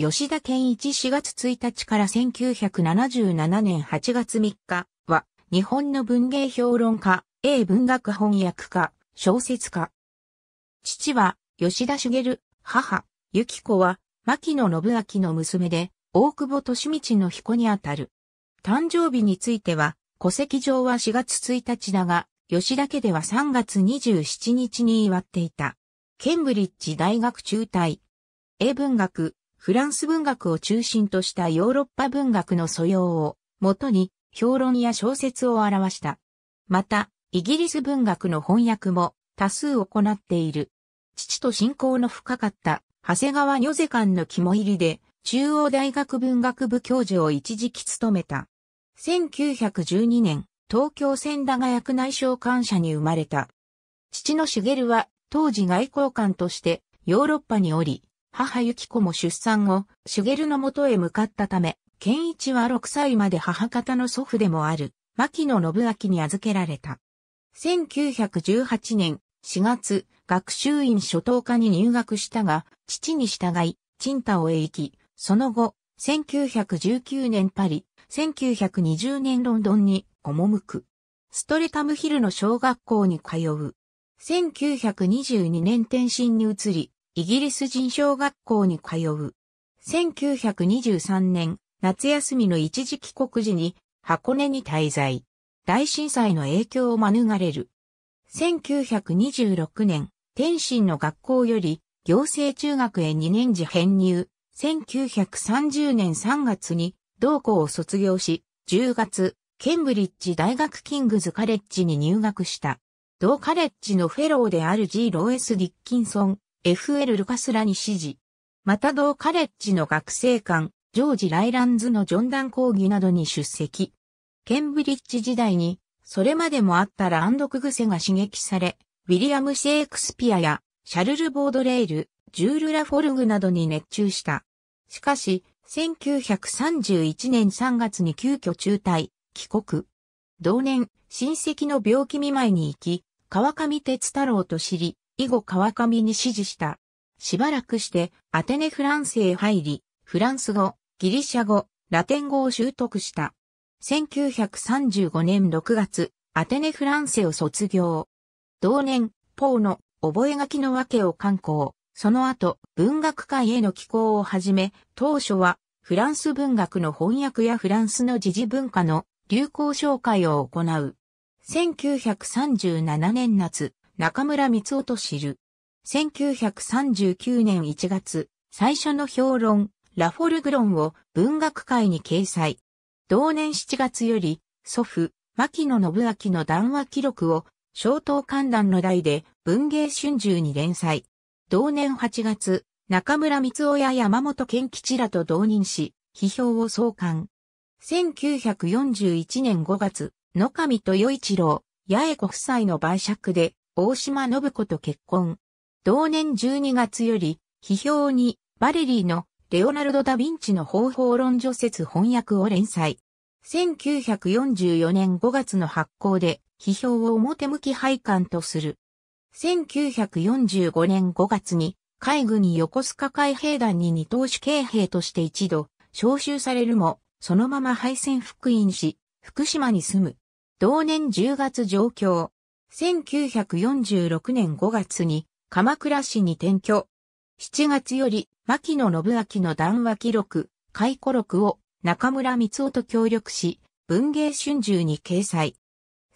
吉田健一4月1日から1977年8月3日は、日本の文芸評論家、英文学翻訳家、小説家。父は、吉田茂、母、幸子は、牧野信明の娘で、大久保利道の彦にあたる。誕生日については、戸籍上は4月1日だが、吉田家では3月27日に祝っていた。ケンブリッジ大学中退。英文学、フランス文学を中心としたヨーロッパ文学の素養を、もとに、評論や小説を表した。また、イギリス文学の翻訳も多数行っている。父と親交の深かった長谷川女世間の肝入りで中央大学文学部教授を一時期務めた。1912年、東京千駄ヶ谷区内商館者に生まれた。父の茂は当時外交官としてヨーロッパにおり、母ゆき子も出産後、茂のもとへ向かったため、健一は6歳まで母方の祖父でもある、牧野信明に預けられた。1918年4月、学習院初等科に入学したが、父に従い、チンタオへ行き、その後、1919年パリ、1920年ロンドンに赴く。ストレタムヒルの小学校に通う。1922年転身に移り、イギリス人小学校に通う。1923年、夏休みの一時帰国時に箱根に滞在。大震災の影響を免れる。1926年、天津の学校より行政中学へ2年次編入。1930年3月に同校を卒業し、10月、ケンブリッジ大学キングズカレッジに入学した。同カレッジのフェローである G ローエス・ディッキンソン、FL ルカスらに指示。また同カレッジの学生館、ジョージ・ライランズのジョンダン講義などに出席。ケンブリッジ時代に、それまでもあったランドク癖が刺激され、ウィリアム・シェイクスピアや、シャルル・ボードレール、ジュール・ラフォルグなどに熱中した。しかし、1931年3月に急遽中退、帰国。同年、親戚の病気見舞いに行き、川上哲太郎と知り、以後川上に指示した。しばらくして、アテネフランスへ入り、フランス語、ギリシャ語、ラテン語を習得した。1935年6月、アテネフランセを卒業。同年、ポーの覚書の訳を刊行。その後、文学界への寄稿をはじめ、当初はフランス文学の翻訳やフランスの時事文化の流行紹介を行う。1937年夏、中村光夫と知る。1939年1月、最初の評論、ラフォルグロンを文学界に掲載。同年7月より、祖父、牧野信明の談話記録を、小東観覧の題で文芸春秋に連載。同年8月、中村光夫や山本健吉らと同任し、批評を創刊。1941年5月、野上豊一郎、八重子夫妻の売借で、大島信子と結婚。同年12月より、批評に、バレリーの、レオナルド・ダ・ヴィンチの方法論除説翻訳を連載。1944年5月の発行で、批評を表向き廃刊とする。1945年5月に、海軍に横須賀海兵団に二等主警兵として一度、召集されるも、そのまま敗戦復員し、福島に住む。同年10月上京、1946年5月に鎌倉市に転居。7月より牧野信明の談話記録、回顧録を中村光夫と協力し、文芸春秋に掲載。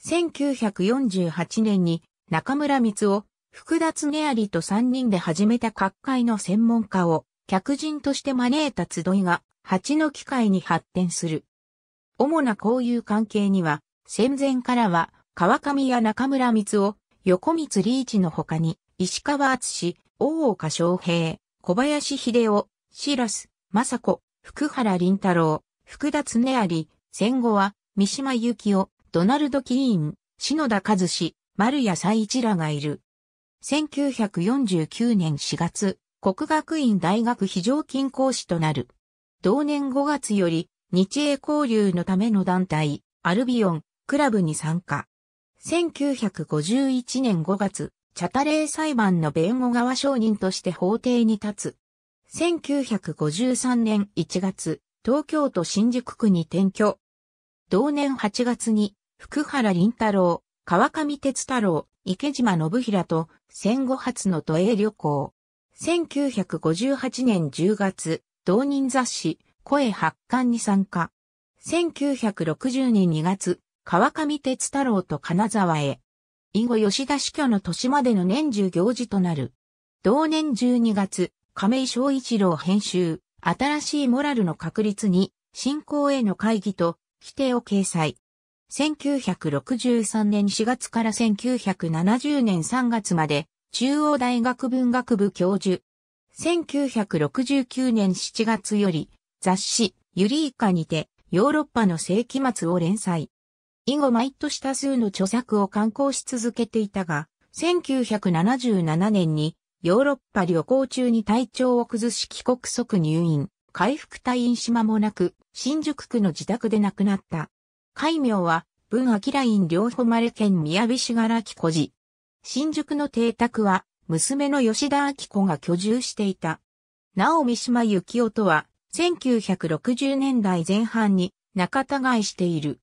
1948年に中村光夫、福田恒有と3人で始めた各界の専門家を客人として招いた集いが蜂の機会に発展する。主な交友関係には戦前からは川上や中村光夫、横光リーチの他に、石川敦、大岡昌平、小林秀夫、白須、雅子、福原林太郎、福田恒有、戦後は、三島由紀夫、ドナルド・キーン、篠田和志、丸谷才一らがいる。1949年4月、国学院大学非常勤講師となる。同年5月より、日英交流のための団体、アルビオン、クラブに参加。1951年5月、チャタレー裁判の弁護側証人として法廷に立つ。1953年1月、東京都新宿区に転居。同年8月に、福原林太郎、川上哲太郎、池島信平と戦後初の都営旅行。1958年10月、同人雑誌、声発刊に参加。1960年2月、川上哲太郎と金沢へ。以後吉田死去の年までの年中行事となる。同年12月、亀井昭一郎編集、新しいモラルの確立に、信仰への会議と、規定を掲載。1963年4月から1970年3月まで、中央大学文学部教授。1969年7月より、雑誌、ユリイカにて、ヨーロッパの世紀末を連載。以後毎年多数の著作を刊行し続けていたが、1977年にヨーロッパ旅行中に体調を崩し帰国即入院、回復退院しまもなく、新宿区の自宅で亡くなった。海名は、文明院両誉県宮部市柄木小寺。新宿の邸宅は、娘の吉田明子が居住していた。なお三島幸夫とは、1960年代前半に仲違いしている。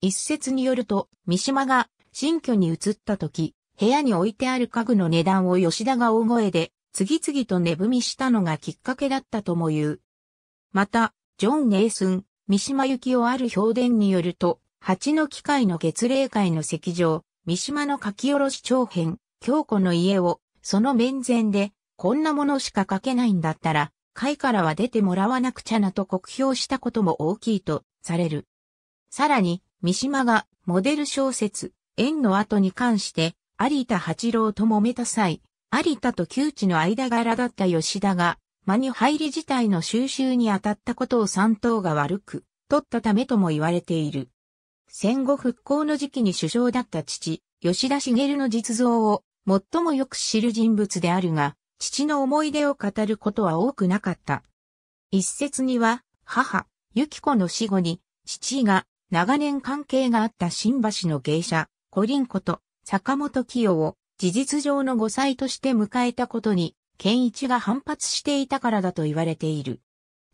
一説によると、三島が新居に移った時、部屋に置いてある家具の値段を吉田が大声で、次々と値踏みしたのがきっかけだったとも言う。また、ジョン・ネイスン、三島由きをある評伝によると、八の機械の月例会の席上、三島の書き下ろし長編、京子の家を、その面前で、こんなものしか書けないんだったら、会からは出てもらわなくちゃなと酷評したことも大きいとされる。さらに、三島がモデル小説、縁の後に関して、有田八郎と揉めた際、有田と旧知の間柄だった吉田が、間に入り自体の収集に当たったことを三党が悪く、取ったためとも言われている。戦後復興の時期に首相だった父、吉田茂の実像を最もよく知る人物であるが、父の思い出を語ることは多くなかった。一説には、母、ゆき子の死後に、父が長年関係があった新橋の芸者、コリンこと坂本清を事実上の5歳として迎えたことに、健一が反発していたからだと言われている。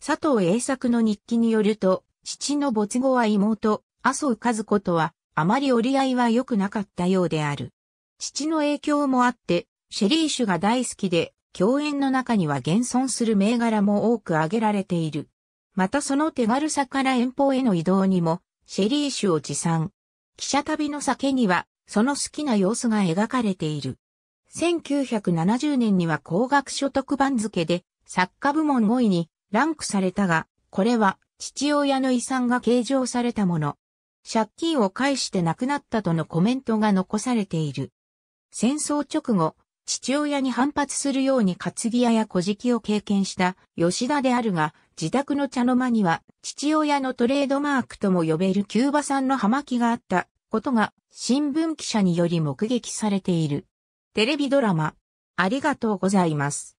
佐藤栄作の日記によると、父の没後は妹、麻生和子とは、あまり折り合いは良くなかったようである。父の影響もあって、シェリー酒が大好きで、共演の中には現存する銘柄も多く挙げられている。またその手軽さから遠方への移動にもシェリー酒を持参。記者旅の酒には、その好きな様子が描かれている。1970年には高額所得番付で作家部門5位にランクされたが、これは父親の遺産が計上されたもの。借金を返して亡くなったとのコメントが残されている。戦争直後、父親に反発するように担ぎ屋や小敷を経験した吉田であるが、自宅の茶の間には父親のトレードマークとも呼べるキューバ産の葉巻があったことが新聞記者により目撃されている。テレビドラマ、ありがとうございます。